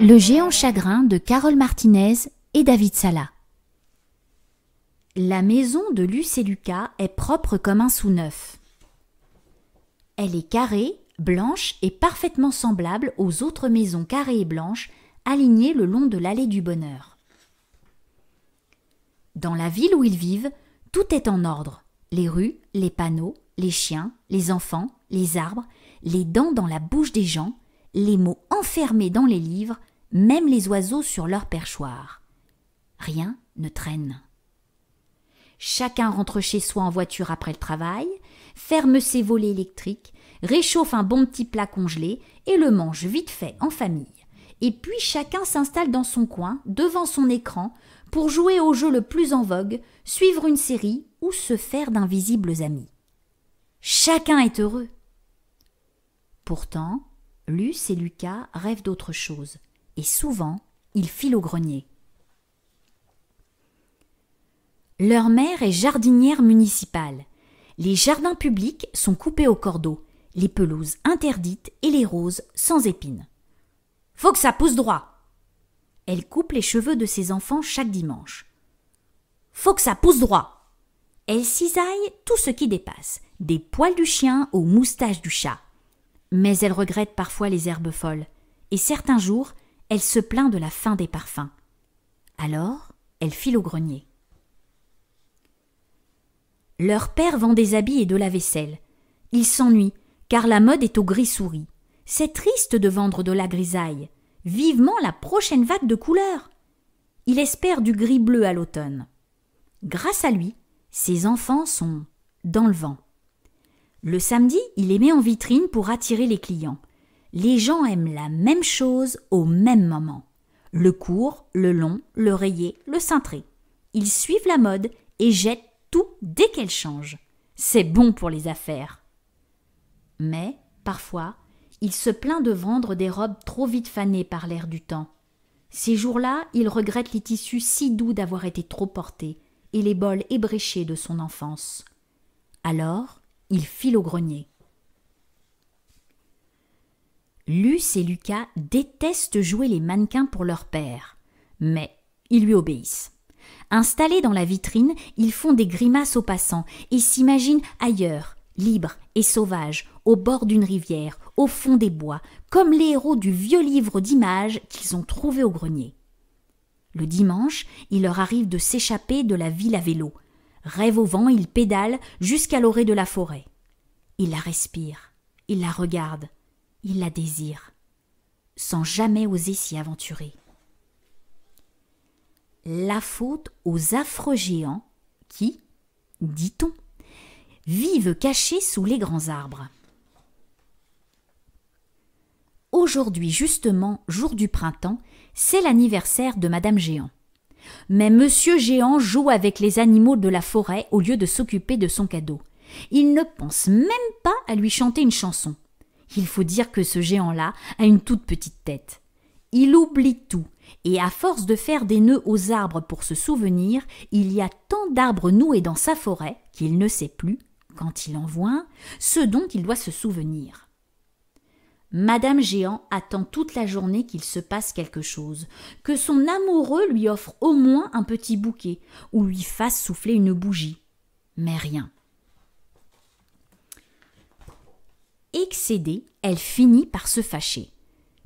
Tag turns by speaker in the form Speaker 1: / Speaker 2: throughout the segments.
Speaker 1: Le géant chagrin de Carole Martinez et David Sala. La maison de Luce et Lucas est propre comme un sous-neuf. Elle est carrée, blanche et parfaitement semblable aux autres maisons carrées et blanches alignées le long de l'allée du bonheur. Dans la ville où ils vivent, tout est en ordre. Les rues, les panneaux, les chiens, les enfants, les arbres, les dents dans la bouche des gens, les mots enfermés dans les livres, même les oiseaux sur leur perchoir. Rien ne traîne. Chacun rentre chez soi en voiture après le travail, ferme ses volets électriques, réchauffe un bon petit plat congelé et le mange vite fait en famille. Et puis chacun s'installe dans son coin, devant son écran, pour jouer au jeu le plus en vogue, suivre une série ou se faire d'invisibles amis. Chacun est heureux. Pourtant, Luce et Lucas rêvent d'autre chose, et souvent, ils filent au grenier. Leur mère est jardinière municipale. Les jardins publics sont coupés au cordeau, les pelouses interdites et les roses sans épines. Faut que ça pousse droit, elle coupe les cheveux de ses enfants chaque dimanche. Faut que ça pousse droit. Elle cisaille tout ce qui dépasse, des poils du chien aux moustaches du chat. Mais elle regrette parfois les herbes folles, et certains jours, elle se plaint de la faim des parfums. Alors, elle file au grenier. Leur père vend des habits et de la vaisselle. Il s'ennuie, car la mode est au gris-souris. C'est triste de vendre de la grisaille vivement la prochaine vague de couleurs. Il espère du gris-bleu à l'automne. Grâce à lui, ses enfants sont dans le vent. Le samedi, il les met en vitrine pour attirer les clients. Les gens aiment la même chose au même moment. Le court, le long, le rayé, le cintré. Ils suivent la mode et jettent tout dès qu'elle change. C'est bon pour les affaires. Mais, parfois, il se plaint de vendre des robes trop vite fanées par l'air du temps. Ces jours-là, il regrette les tissus si doux d'avoir été trop portés et les bols ébréchés de son enfance. Alors, il file au grenier. Luce et Lucas détestent jouer les mannequins pour leur père, mais ils lui obéissent. Installés dans la vitrine, ils font des grimaces aux passants et s'imaginent ailleurs, libre et sauvage, au bord d'une rivière, au fond des bois, comme les héros du vieux livre d'images qu'ils ont trouvé au grenier. Le dimanche, il leur arrive de s'échapper de la ville à vélo. Rêve au vent, ils pédalent jusqu'à l'orée de la forêt. Il la respire, il la regarde, il la désire, sans jamais oser s'y aventurer. La faute aux affreux géants qui, dit-on, Vive cachés sous les grands arbres. Aujourd'hui, justement, jour du printemps, c'est l'anniversaire de Madame Géant. Mais Monsieur Géant joue avec les animaux de la forêt au lieu de s'occuper de son cadeau. Il ne pense même pas à lui chanter une chanson. Il faut dire que ce géant-là a une toute petite tête. Il oublie tout, et à force de faire des nœuds aux arbres pour se souvenir, il y a tant d'arbres noués dans sa forêt qu'il ne sait plus quand il en voit ce dont il doit se souvenir. Madame Géant attend toute la journée qu'il se passe quelque chose, que son amoureux lui offre au moins un petit bouquet, ou lui fasse souffler une bougie. Mais rien. Excédée, elle finit par se fâcher.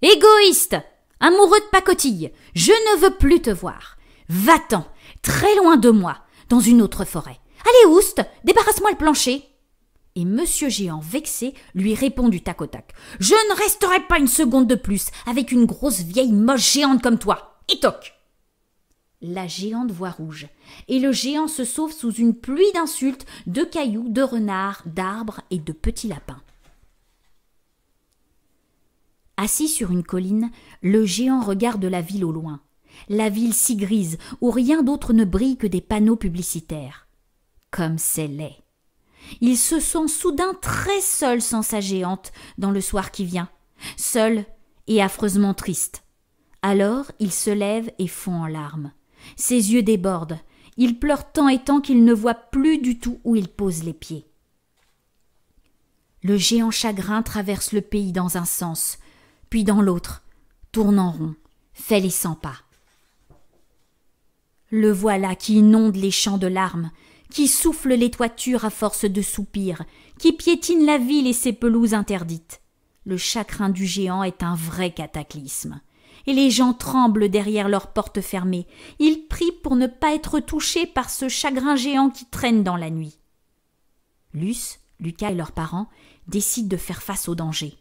Speaker 1: Égoïste Amoureux de pacotille Je ne veux plus te voir Va-t'en Très loin de moi Dans une autre forêt Allez, Oust, débarrasse-moi le plancher. Et Monsieur Géant, vexé, lui répond du tac au tac. Je ne resterai pas une seconde de plus avec une grosse vieille moche géante comme toi. Et toc La géante voit rouge, et le géant se sauve sous une pluie d'insultes, de cailloux, de renards, d'arbres et de petits lapins. Assis sur une colline, le géant regarde la ville au loin. La ville si grise, où rien d'autre ne brille que des panneaux publicitaires comme c'est laid. Il se sent soudain très seul sans sa géante dans le soir qui vient, seul et affreusement triste. Alors il se lève et fond en larmes. Ses yeux débordent, il pleure tant et tant qu'il ne voit plus du tout où il pose les pieds. Le géant chagrin traverse le pays dans un sens, puis dans l'autre, tourne en rond, fait les cent pas. Le voilà qui inonde les champs de larmes, qui souffle les toitures à force de soupirs, qui piétine la ville et ses pelouses interdites. Le chagrin du géant est un vrai cataclysme. Et les gens tremblent derrière leurs portes fermées. Ils prient pour ne pas être touchés par ce chagrin géant qui traîne dans la nuit. Luce, Lucas et leurs parents décident de faire face au danger.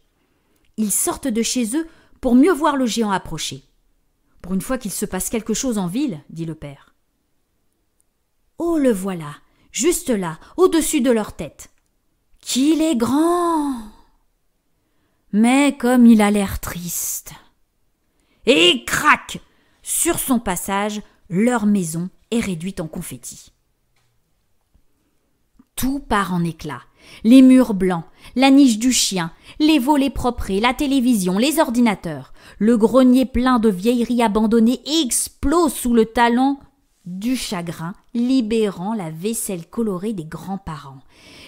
Speaker 1: Ils sortent de chez eux pour mieux voir le géant approcher. Pour une fois qu'il se passe quelque chose en ville, dit le père. Oh, le voilà, juste là, au-dessus de leur tête. Qu'il est grand Mais comme il a l'air triste. Et crac Sur son passage, leur maison est réduite en confetti. Tout part en éclats. Les murs blancs, la niche du chien, les volets propres, la télévision, les ordinateurs. Le grenier plein de vieilleries abandonnées explose sous le talon du chagrin libérant la vaisselle colorée des grands-parents,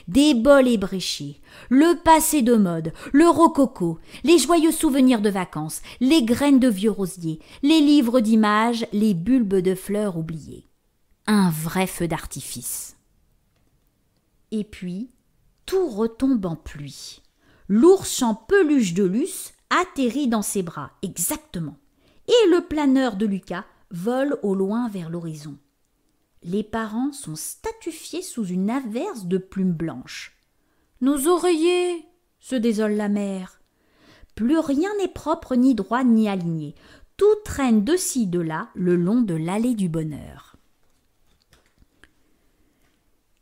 Speaker 1: des bols ébréchés, le passé de mode, le rococo, les joyeux souvenirs de vacances, les graines de vieux rosiers, les livres d'images, les bulbes de fleurs oubliés, Un vrai feu d'artifice. Et puis, tout retombe en pluie. L'ours en peluche de luce atterrit dans ses bras, exactement. Et le planeur de Lucas vole au loin vers l'horizon les parents sont statufiés sous une averse de plumes blanches. Nos oreillers se désole la mère. Plus rien n'est propre, ni droit, ni aligné. Tout traîne de ci, de là, le long de l'allée du bonheur.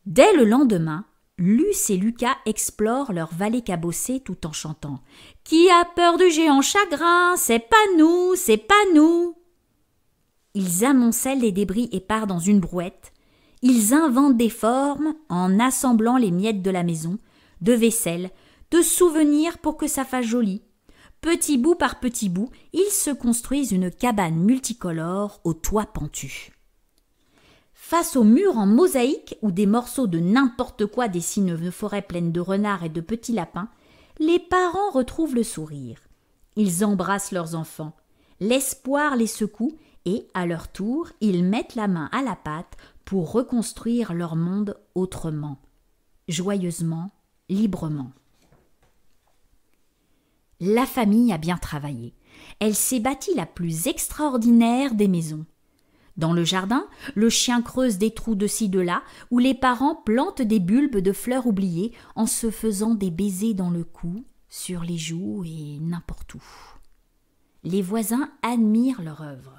Speaker 1: Dès le lendemain, Luce et Lucas explorent leur vallée cabossée tout en chantant Qui a peur du géant chagrin C'est pas nous, c'est pas nous ils amoncellent les débris épars dans une brouette, ils inventent des formes en assemblant les miettes de la maison, de vaisselle, de souvenirs pour que ça fasse joli. Petit bout par petit bout, ils se construisent une cabane multicolore au toit pentu. Face aux murs en mosaïque où des morceaux de n'importe quoi dessinent une forêt pleine de renards et de petits lapins, les parents retrouvent le sourire. Ils embrassent leurs enfants. L'espoir les secoue et, à leur tour, ils mettent la main à la pâte pour reconstruire leur monde autrement, joyeusement, librement. La famille a bien travaillé. Elle s'est bâtie la plus extraordinaire des maisons. Dans le jardin, le chien creuse des trous de ci de là, où les parents plantent des bulbes de fleurs oubliées en se faisant des baisers dans le cou, sur les joues et n'importe où. Les voisins admirent leur œuvre.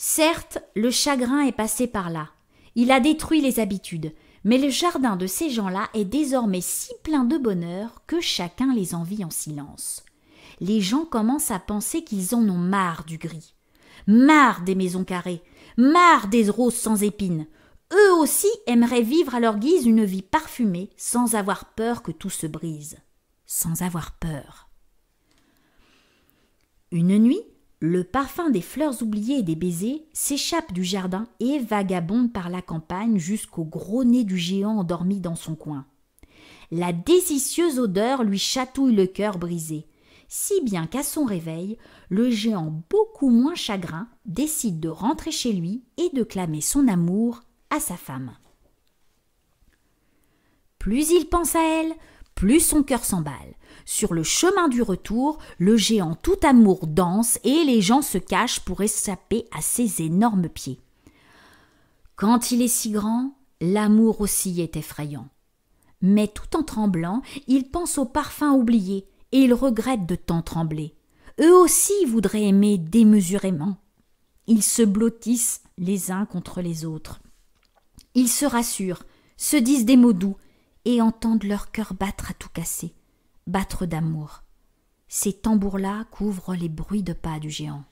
Speaker 1: Certes, le chagrin est passé par là. Il a détruit les habitudes, mais le jardin de ces gens-là est désormais si plein de bonheur que chacun les envie en silence. Les gens commencent à penser qu'ils en ont marre du gris, marre des maisons carrées, marre des roses sans épines. Eux aussi aimeraient vivre à leur guise une vie parfumée sans avoir peur que tout se brise. Sans avoir peur. Une nuit, le parfum des fleurs oubliées et des baisers s'échappe du jardin et vagabonde par la campagne jusqu'au gros nez du géant endormi dans son coin. La délicieuse odeur lui chatouille le cœur brisé, si bien qu'à son réveil, le géant beaucoup moins chagrin décide de rentrer chez lui et de clamer son amour à sa femme. Plus il pense à elle, plus son cœur s'emballe, sur le chemin du retour, le géant tout amour danse et les gens se cachent pour échapper à ses énormes pieds. Quand il est si grand, l'amour aussi est effrayant. Mais tout en tremblant, il pense aux parfums oubliés et il regrette de tant trembler. Eux aussi voudraient aimer démesurément. Ils se blottissent les uns contre les autres. Ils se rassurent, se disent des mots doux et entendent leur cœur battre à tout casser battre d'amour. Ces tambours-là couvrent les bruits de pas du géant.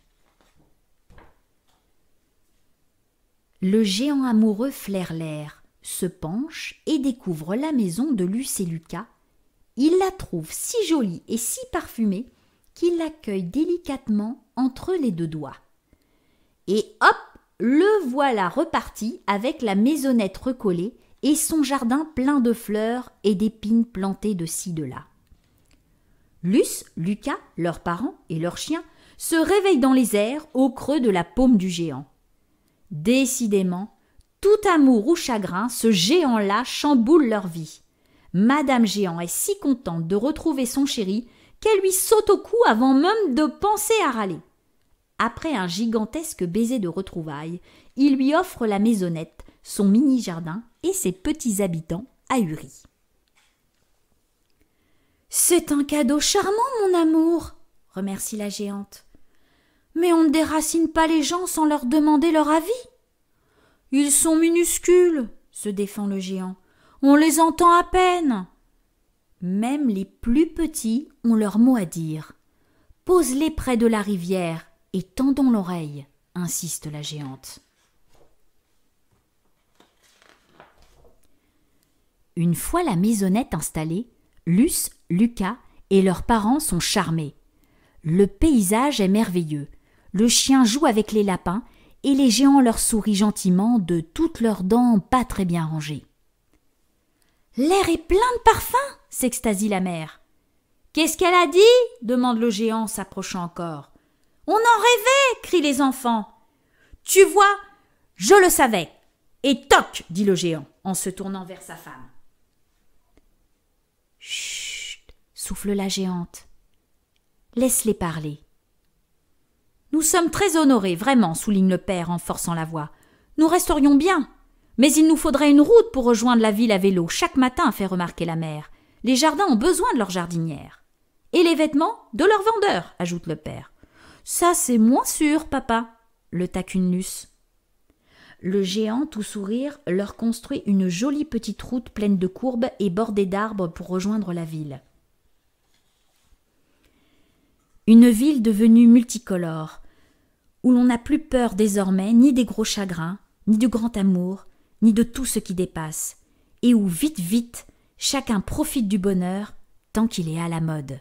Speaker 1: Le géant amoureux flaire l'air, se penche et découvre la maison de Luce et Lucas. Il la trouve si jolie et si parfumée qu'il l'accueille délicatement entre les deux doigts. Et hop, le voilà reparti avec la maisonnette recollée et son jardin plein de fleurs et d'épines plantées de ci de là. Luce, Lucas, leurs parents et leurs chiens se réveillent dans les airs au creux de la paume du géant. Décidément, tout amour ou chagrin, ce géant-là chamboule leur vie. Madame Géant est si contente de retrouver son chéri qu'elle lui saute au cou avant même de penser à râler. Après un gigantesque baiser de retrouvailles, il lui offre la maisonnette, son mini-jardin et ses petits habitants ahuris. C'est un cadeau charmant, mon amour, remercie la géante. Mais on ne déracine pas les gens sans leur demander leur avis. Ils sont minuscules, se défend le géant. On les entend à peine. Même les plus petits ont leur mot à dire. Pose-les près de la rivière et tendons l'oreille, insiste la géante. Une fois la maisonnette installée, Luce, Lucas et leurs parents sont charmés. Le paysage est merveilleux. Le chien joue avec les lapins et les géants leur sourient gentiment de toutes leurs dents pas très bien rangées. L'air est plein de parfums s'extasie la mère. Qu'est-ce qu'elle a dit demande le géant, s'approchant encore. On en rêvait crient les enfants. Tu vois, je le savais. Et toc dit le géant en se tournant vers sa femme. Chut souffle la géante. Laisse-les parler. Nous sommes très honorés, vraiment, souligne le père en forçant la voix. Nous resterions bien. Mais il nous faudrait une route pour rejoindre la ville à vélo chaque matin, fait remarquer la mère. Les jardins ont besoin de leurs jardinières. Et les vêtements de leurs vendeurs, ajoute le père. Ça, c'est moins sûr, papa, le taquine Luce. Le géant, tout sourire, leur construit une jolie petite route pleine de courbes et bordée d'arbres pour rejoindre la ville. Une ville devenue multicolore, où l'on n'a plus peur désormais ni des gros chagrins, ni du grand amour, ni de tout ce qui dépasse, et où vite vite chacun profite du bonheur tant qu'il est à la mode.